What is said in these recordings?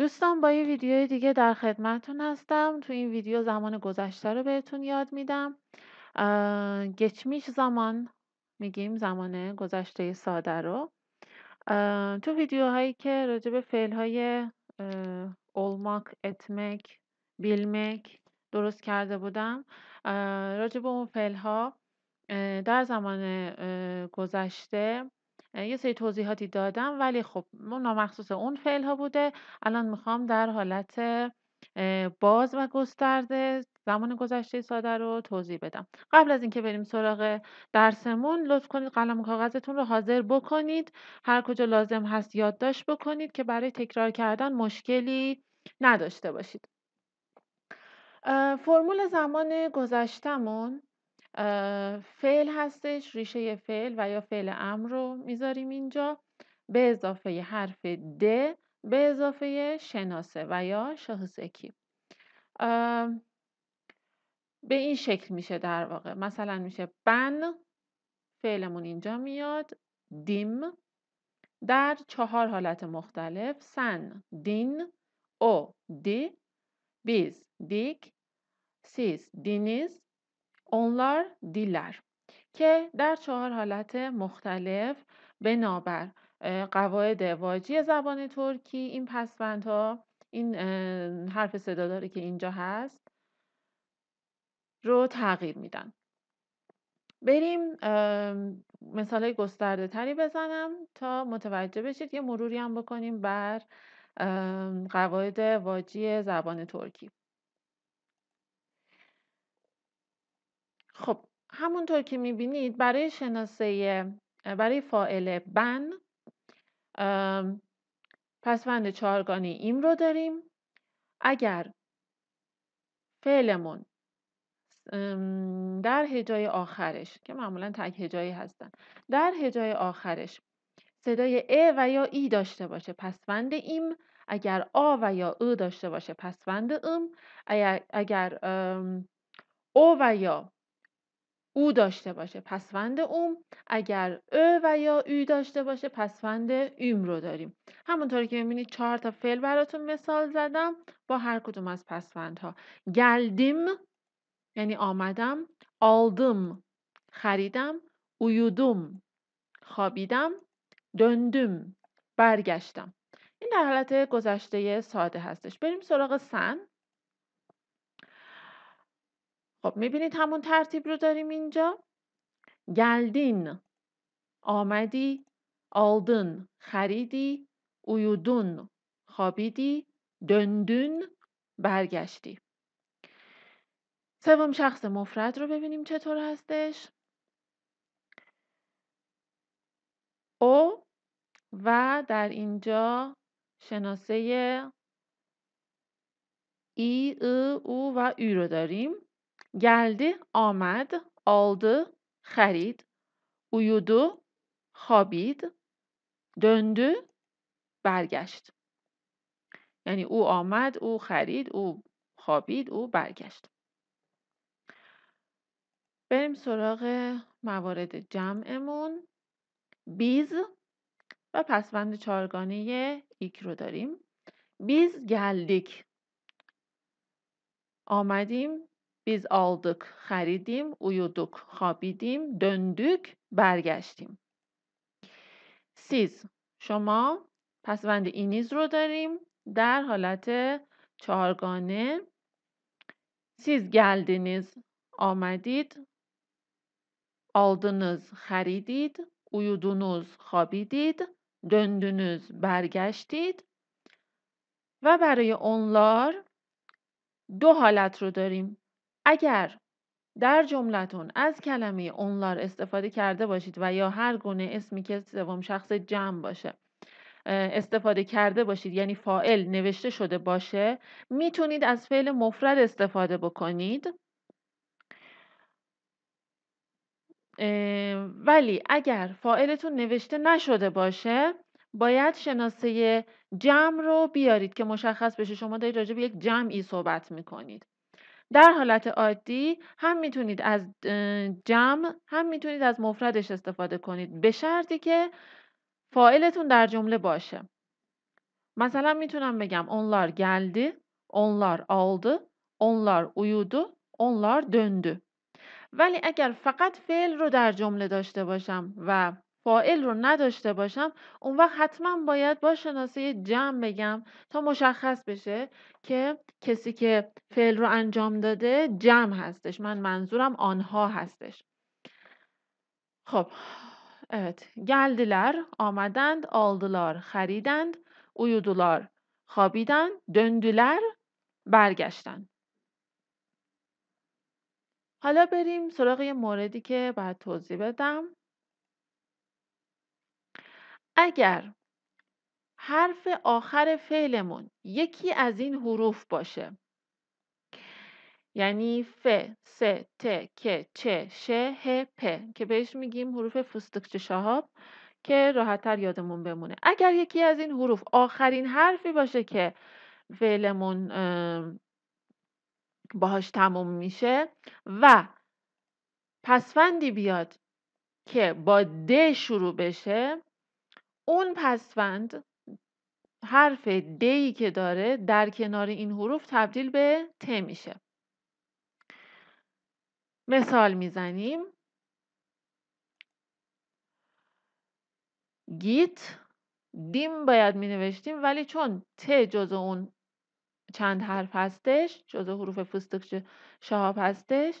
دوستان با یه ویدیو دیگه در خدمتتون هستم تو این ویدیو زمان گذشته رو بهتون یاد میدم گچمیش زمان میگیم زمان گذشته ساده رو تو ویدیوهایی که راجع به های اولماک اتمک بیلمک درست کرده بودم راجع به اون ها در زمان گذشته یه سری توضیحاتی دادم ولی خب مخصوص اون فعل ها بوده الان میخوام در حالت باز و گسترده زمان گذشته ساده رو توضیح بدم قبل از اینکه بریم سراغ درسمون لطف کنید قلم و کاغذتون رو حاضر بکنید هر کجا لازم هست یادداشت بکنید که برای تکرار کردن مشکلی نداشته باشید فرمول زمان گذشتمون فعل هستش ریشه فعل و یا فعل امر رو میذاریم اینجا به اضافه حرف د به اضافه شناسه و یا شخصکی. به این شکل میشه در واقع مثلا میشه بن فعلمون اینجا میاد دیم در چهار حالت مختلف سن دین او دی بیز دیک سیز دینیز اونلار دیلر که در چهار حالت مختلف به نابر قواعد واجی زبان ترکی این ها، این حرف صداداری که اینجا هست رو تغییر میدن بریم مثال گسترده تری بزنم تا متوجه بشید یه مروری هم بکنیم بر قواعد واجی زبان ترکی خب همونطور که میبینید برای شناسه برای فائل بن پسوند چهارگانه ایم رو داریم اگر فعلمون در هجای آخرش که معمولا تک هجایی هستن در هجای آخرش صدای ا و یا ای داشته باشه پسوند ایم اگر آ و یا او داشته باشه پسوند ام اگر, اگر او و یا او داشته باشه پسوند اوم اگر او و یا او داشته باشه پسوند ایم رو داریم همونطوری که میبینید چهار تا فعل براتون مثال زدم با هر کدوم از پسوندها گلدیم یعنی آمدم آلدم خریدم اویودم خوابیدم دندم برگشتم این در حالت گذشته ساده هستش بریم سراغ سن خب میبینید همون ترتیب رو داریم اینجا گلدین آمدی آلدن خریدی اویودون خوابیدی دندون برگشتی سوم شخص مفرد رو ببینیم چطور هستش او و در اینجا شناسه ای او و ای رو داریم گلدی آمد, آلد، خرید. Uyudu, خوابید. دندو، برگشت. یعنی او آمد، او خرید، او خوابید، او برگشت. بریم سراغ موارد جمعمون. بیز و پسوند چارگانه ایک رو داریم. بیز گلدیک. آمدیم بیز آلدک، خریدیم uyuduk خوابیدیم döndük برگشتیم سیز شما پسوند اینیز رو داریم در حالت چهارگانه سیز گلدینیز آمدید aldınız خریدید اویودونوز خوابیدید دندونوز برگشتید و برای اونلار دو حالت رو داریم اگر در جملتون از کلمه اونلار استفاده کرده باشید و یا هر گونه اسمی که سوم شخص جمع باشه استفاده کرده باشید یعنی فائل نوشته شده باشه میتونید از فعل مفرد استفاده بکنید ولی اگر فائلتون نوشته نشده باشه باید شناسه جمع رو بیارید که مشخص بشه شما دارید راجع به یک جمعی صحبت میکنید در حالت عادی هم میتونید از جمع هم میتونید از مفردش استفاده کنید به شرطی که فاعلتون در جمله باشه مثلا میتونم بگم اونلار گلدی، اونلار آلدی، اونلار uyudu اونلار döndü ولی اگر فقط فعل رو در جمله داشته باشم و فائل رو نداشته باشم اون وقت حتما باید با شناسه جمع بگم تا مشخص بشه که کسی که فعل رو انجام داده جمع هستش من منظورم آنها هستش خب evet آمدند آلدلار، خریدند اویودولار خوابیدند döndüler برگشتند حالا بریم سراغ یه موردی که باید توضیح بدم اگر حرف آخر فعلمون یکی از این حروف باشه یعنی ف س ت ک چ ش ه پ که بهش میگیم حروف فستکچه شهاب که راحتتر یادمون بمونه اگر یکی از این حروف آخرین حرفی باشه که فعلمون باهاش تموم میشه و پسفندی بیاد که با د شروع بشه اون پسوند حرف دی که داره در کنار این حروف تبدیل به ت میشه مثال میزنیم گیت دیم باید می نوشتیم ولی چون ت جز اون چند حرف هستش جز حروف پوستک شهاب هستش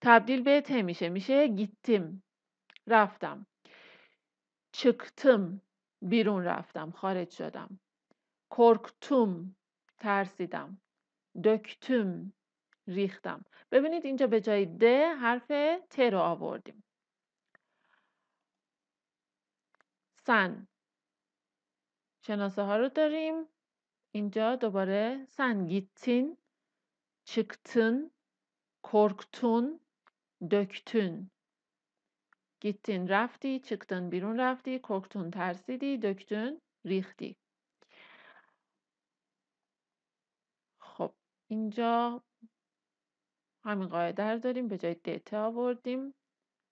تبدیل به ت میشه میشه گیتیم رفتم چکتم بیرون رفتم خارج شدم کرکتوم ترسیدم دکتوم ریختم ببینید اینجا به جای د حرف ت رو آوردیم سن شناسه ها رو داریم اینجا دوباره سن گیتین چکتن کرکتون دکتون گیتین رفتی، چکتون بیرون رفتی، کرکتون ترسیدی، دکتون ریختی خب اینجا همین قاعده در داریم به جای دته آوردیم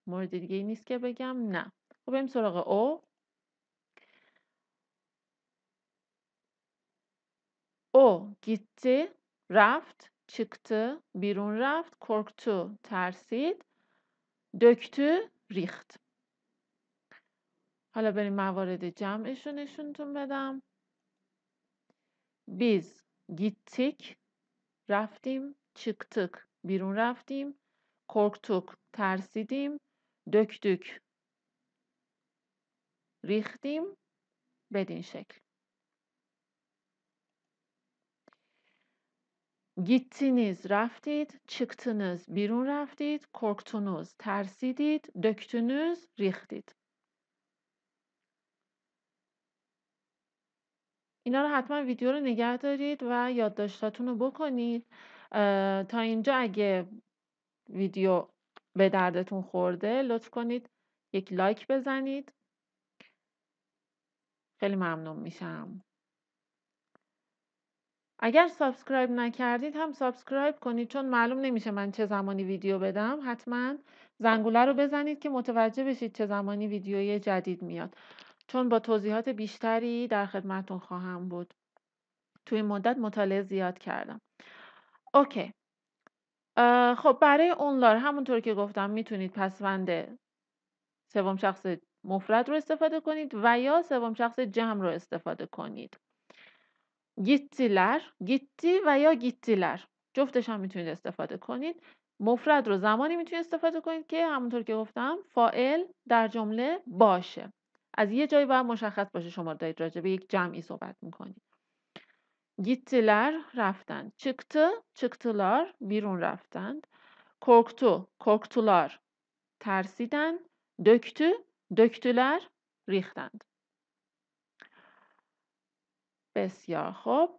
مورد دیگه ای نیست که بگم نه خب بریم سراغ او او گیتی رفت çıktı بیرون رفت کرکتو ترسید دکتو ریخت حالا بریم موارد جمعش رو نشونتون بدم بیز گیتیک رفتیم چیکتیک بیرون رفتیم کرکتوک ترسیدیم دک ریختیم بدین شکل Gittiniz, رفتید. Çıktınız, بیرون رفتید. کورکتونوز ترسیدید. دکتونوز، ریختید. اینا رو حتما ویدیو رو نگه دارید و یادداشتاتون رو بکنید تا اینجا اگه ویدیو به دردتون خورده لطف کنید یک لایک بزنید خیلی ممنون میشم اگر سابسکرایب نکردید هم سابسکرایب کنید چون معلوم نمیشه من چه زمانی ویدیو بدم حتما زنگوله رو بزنید که متوجه بشید چه زمانی ویدیوی جدید میاد چون با توضیحات بیشتری در خدمتون خواهم بود توی مدت مطالعه زیاد کردم اوکی خب برای اونلار همونطور که گفتم میتونید پسوند سوم شخص مفرد رو استفاده کنید و یا سوم شخص جمع رو استفاده کنید گیتیلر گیتی و یا گیتیلر جفتش هم میتونید استفاده کنید مفرد رو زمانی میتونید استفاده کنید که همونطور که گفتم فائل در جمله باشه از یه جایی باید مشخص باشه شما دارید راجع به یک جمعی صحبت میکنید گیتیلر رفتند. چکتی چکتلار بیرون رفتند کرکتو کرکتولار ترسیدند دکتو دکتولر ریختند بسیار خوب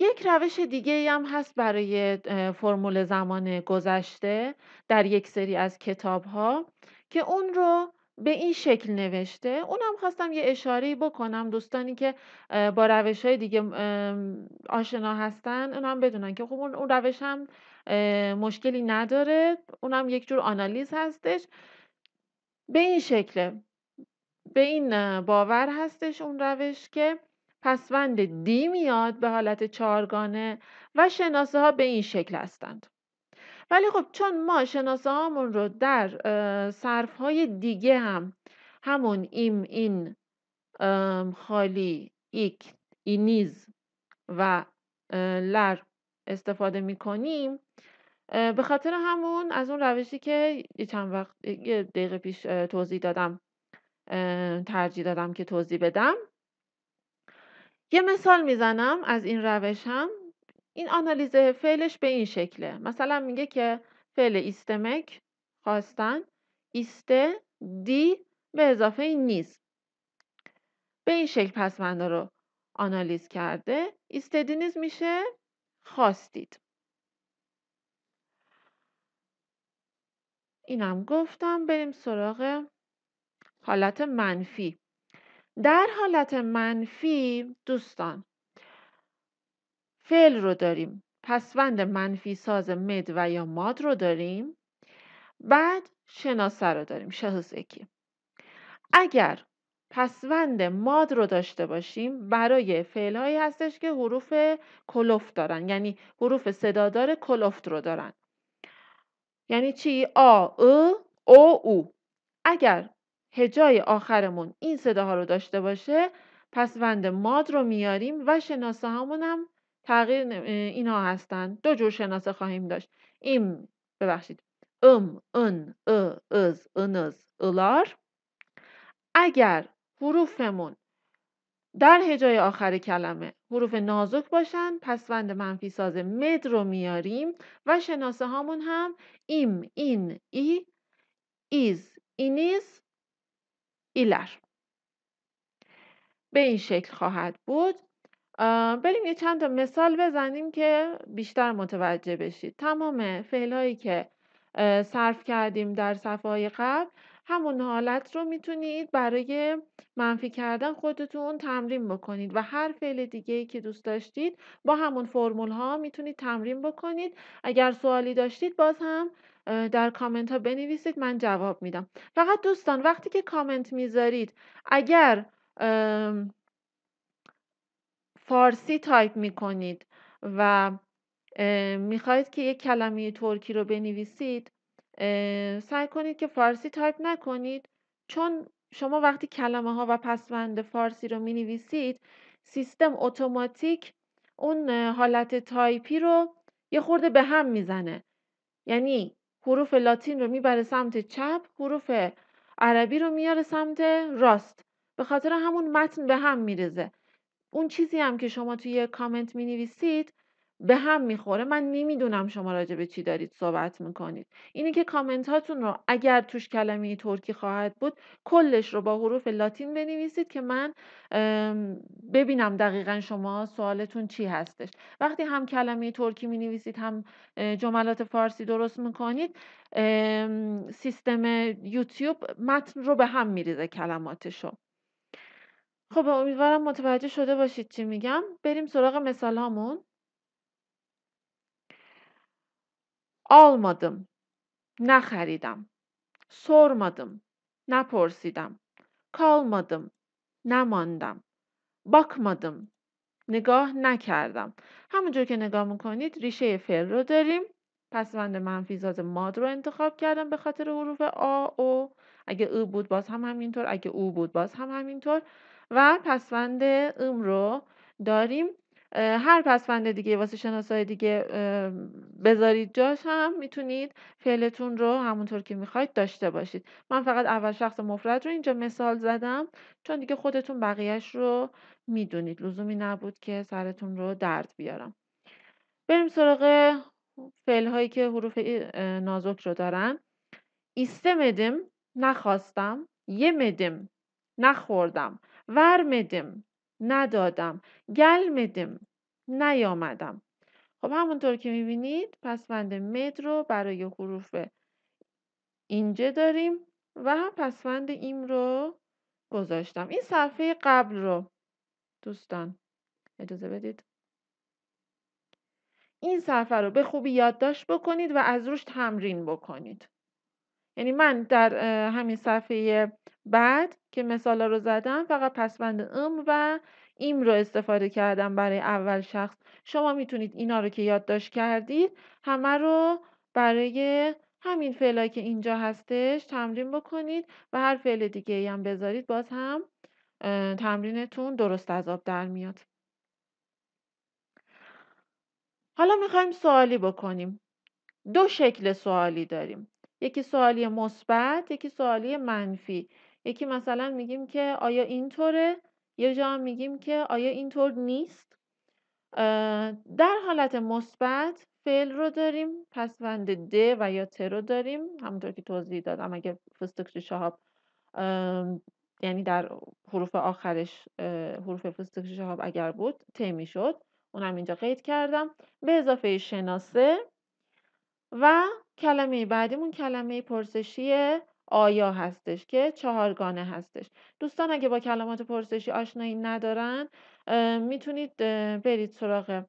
یک روش دیگه هم هست برای فرمول زمان گذشته در یک سری از کتاب ها که اون رو به این شکل نوشته اونم خواستم یه اشاره بکنم دوستانی که با روش های دیگه آشنا هستن اونم بدونن که خب اون روش هم مشکلی نداره اونم یک جور آنالیز هستش به این شکله به این باور هستش اون روش که پسوند دی میاد به حالت چارگانه و شناسه ها به این شکل هستند ولی خب چون ما شناسه هامون رو در صرف های دیگه هم همون ایم این خالی ایک اینیز و لر استفاده می کنیم به خاطر همون از اون روشی که چند وقت یه دقیقه پیش توضیح دادم ترجیح دادم که توضیح بدم یه مثال میزنم از این روش هم این آنالیز فعلش به این شکله مثلا میگه که فعل ایستمک خواستن ایسته دی به اضافه این نیست به این شکل پسنده رو آنالیز کرده ایستدی نیز میشه خواستید اینم گفتم بریم سراغ حالت منفی در حالت منفی دوستان فعل رو داریم پسوند منفی ساز مد و یا ماد رو داریم بعد شناسه رو داریم شهوس اگر پسوند ماد رو داشته باشیم برای فعل هایی هستش که حروف کلفت دارن یعنی حروف صدادار کلوفت رو دارن یعنی چی؟ آ، ا، او، او اگر هجای آخرمون این صداها رو داشته باشه پسوند ماد رو میاریم و شناسه همون هم تغییر اینها هستن دو جور شناسه خواهیم داشت ایم ببخشید ام ان ا از انز الار اگر حروفمون در هجای آخر کلمه حروف نازک باشن پسوند منفی ساز مد رو میاریم و شناسه هامون هم ایم این ای ایز اینیز ایلر به این شکل خواهد بود بریم یه چند تا مثال بزنیم که بیشتر متوجه بشید تمام فعل هایی که صرف کردیم در صفحه قبل همون حالت رو میتونید برای منفی کردن خودتون تمرین بکنید و هر فعل دیگه ای که دوست داشتید با همون فرمول ها میتونید تمرین بکنید اگر سوالی داشتید باز هم در کامنت ها بنویسید من جواب میدم فقط دوستان وقتی که کامنت میذارید اگر فارسی تایپ میکنید و میخواید که یک کلمه ترکی رو بنویسید سعی کنید که فارسی تایپ نکنید چون شما وقتی کلمه ها و پسوند فارسی رو می سیستم اتوماتیک اون حالت تایپی رو یه خورده به هم میزنه یعنی حروف لاتین رو میبره سمت چپ حروف عربی رو میاره سمت راست به خاطر همون متن به هم میرزه اون چیزی هم که شما توی کامنت می نویسید به هم میخوره من نمیدونم شما راجع به چی دارید صحبت میکنید اینه که کامنت هاتون رو اگر توش کلمه ترکی خواهد بود کلش رو با حروف لاتین بنویسید که من ببینم دقیقا شما سوالتون چی هستش وقتی هم کلمه ترکی می نویسید هم جملات فارسی درست میکنید سیستم یوتیوب متن رو به هم میریزه کلماتشو خب امیدوارم متوجه شده باشید چی میگم بریم سراغ مثال هامون almadım. نخریدم. sormadım. نپرسیدم. kalmadım. نماندم. bakmadım. نگاه نکردم همونجور که نگاه میکنید ریشه فعل رو داریم پسوند منفیزات ماد رو انتخاب کردم به خاطر حروف آ او اگه او بود باز هم همینطور اگه او بود باز هم همینطور و پسوند ام رو داریم هر پسفنده دیگه واسه شناسای دیگه بذارید جاش هم میتونید فعلتون رو همونطور که میخواید داشته باشید من فقط اول شخص مفرد رو اینجا مثال زدم چون دیگه خودتون بقیهش رو میدونید لزومی نبود که سرتون رو درد بیارم بریم سراغ فعل هایی که حروف نازک رو دارن ایستمدیم نخواستم یمدیم نخوردم ورمدم ندادم گلمدم نیامدم خب همونطور که میبینید پسوند مد رو برای حروف اینجا داریم و هم پسوند ایم رو گذاشتم این صفحه قبل رو دوستان اجازه بدید این صفحه رو به خوبی یادداشت بکنید و از روش تمرین بکنید یعنی من در همین صفحه بعد که مثالا رو زدم فقط پسوند ام و ایم رو استفاده کردم برای اول شخص شما میتونید اینا رو که یادداشت کردید همه رو برای همین فعلایی که اینجا هستش تمرین بکنید و هر فعل دیگه ای هم بذارید باز هم تمرینتون درست از آب در میاد حالا میخوایم سوالی بکنیم دو شکل سوالی داریم یکی سوالی مثبت یکی سوالی منفی یکی مثلا میگیم که آیا اینطوره یه جا میگیم که آیا اینطور نیست در حالت مثبت فعل رو داریم پسوند ده و یا ت رو داریم همونطور که توضیح دادم اگر فستکش شهاب یعنی در حروف آخرش حروف فستکش شهاب اگر بود ت میشد اونم اینجا قید کردم به اضافه شناسه و کلمه بعدیمون کلمه پرسشی آیا هستش که چهارگانه هستش دوستان اگه با کلمات پرسشی آشنایی ندارن میتونید برید سراغ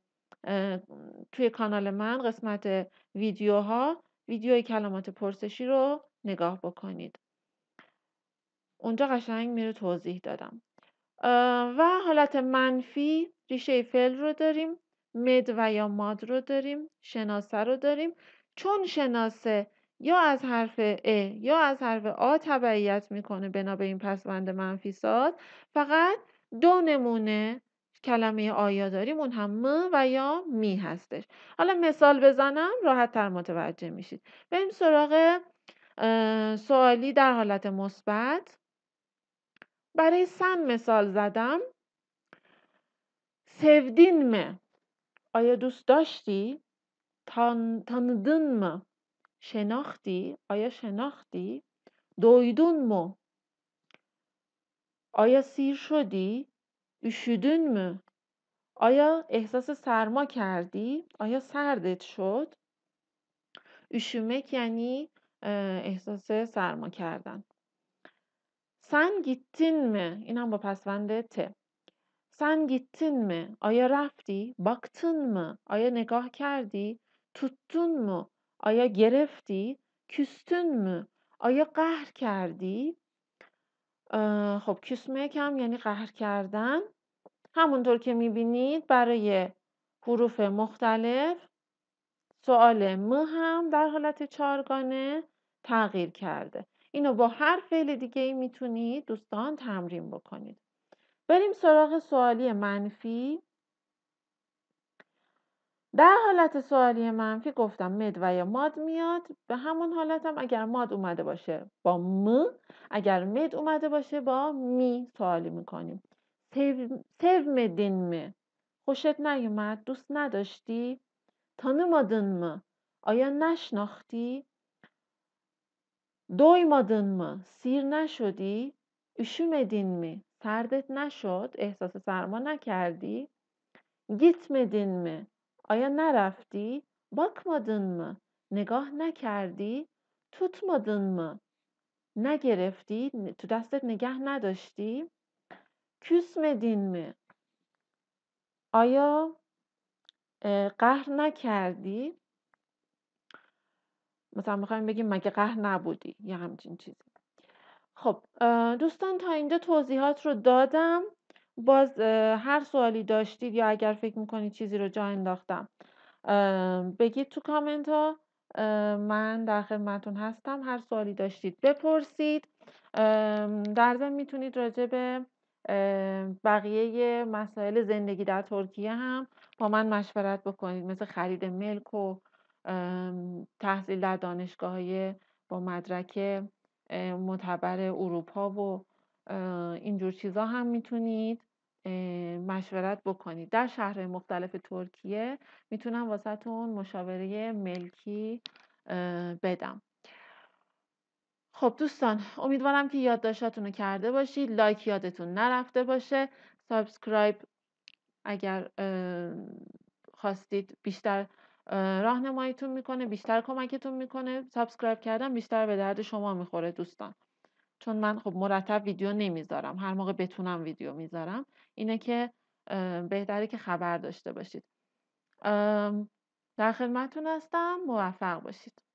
توی کانال من قسمت ویدیوها ویدیوی کلمات پرسشی رو نگاه بکنید اونجا قشنگ میره توضیح دادم و حالت منفی ریشه فعل رو داریم مد و یا ماد رو داریم شناسه رو داریم چون شناسه یا از حرف ا یا از حرف آ تبعیت میکنه بنا به این پسوند منفی ساد فقط دو نمونه کلمه آیا اون هم م و یا می هستش حالا مثال بزنم راحت تر متوجه میشید بریم سراغ سوالی در حالت مثبت برای سن مثال زدم سودین م آیا دوست داشتی؟ tan, tanıdın mı? آیا شناختی؟ şenahti. Doydun آیا سیر شدی؟ üşüdün mü? آیا احساس سرما کردی؟ آیا سردت شد؟ üşümek یعنی احساس سرما کردن سن گیتین این هم با پسونده ت سن آیا رفتی؟ باکتین آیا نگاه کردی؟ tuttun مو آیا گرفتی کستون مو آیا قهر کردی خب küsmek هم یعنی قهر کردن همونطور که میبینید برای حروف مختلف سوال م هم در حالت چارگانه تغییر کرده اینو با هر فعل دیگه ای میتونید دوستان تمرین بکنید بریم سراغ سوالی منفی در حالت سوالی منفی گفتم مد و یا ماد میاد به همون حالتم اگر ماد اومده باشه با م اگر مد اومده باشه با می سوالی میکنیم سیو مدین می خوشت نیومد دوست نداشتی مادن مادنمه آیا نشناختی مادن م سیر نشدی مدین می، سردت نشد احساس سرما نکردی گیت می. آیا نرفتی، مادن ما نگاه نکردی؟ مادن ما نگرفتی؟ تو دستت نگه نداشتی؟ küsmedin mi? آیا قهر نکردی؟ مثلا میخوایم بگیم مگه قهر نبودی یا همچین چیزی خب دوستان تا اینجا توضیحات رو دادم باز هر سوالی داشتید یا اگر فکر میکنید چیزی رو جا انداختم بگید تو کامنت ها من در خدمتون هستم هر سوالی داشتید بپرسید در ضمن میتونید راجع به بقیه مسائل زندگی در ترکیه هم با من مشورت بکنید مثل خرید ملک و تحصیل در دانشگاه های با مدرک معتبر اروپا و اینجور چیزا هم میتونید مشورت بکنید در شهر مختلف ترکیه میتونم واسهتون مشاوره ملکی بدم خب دوستان امیدوارم که یادداشتاتون رو کرده باشید لایک یادتون نرفته باشه سابسکرایب اگر خواستید بیشتر راهنماییتون میکنه بیشتر کمکتون میکنه سابسکرایب کردن بیشتر به درد شما میخوره دوستان چون من خب مرتب ویدیو نمیذارم هر موقع بتونم ویدیو میذارم اینه که بهتره که خبر داشته باشید در خدمتتون هستم موفق باشید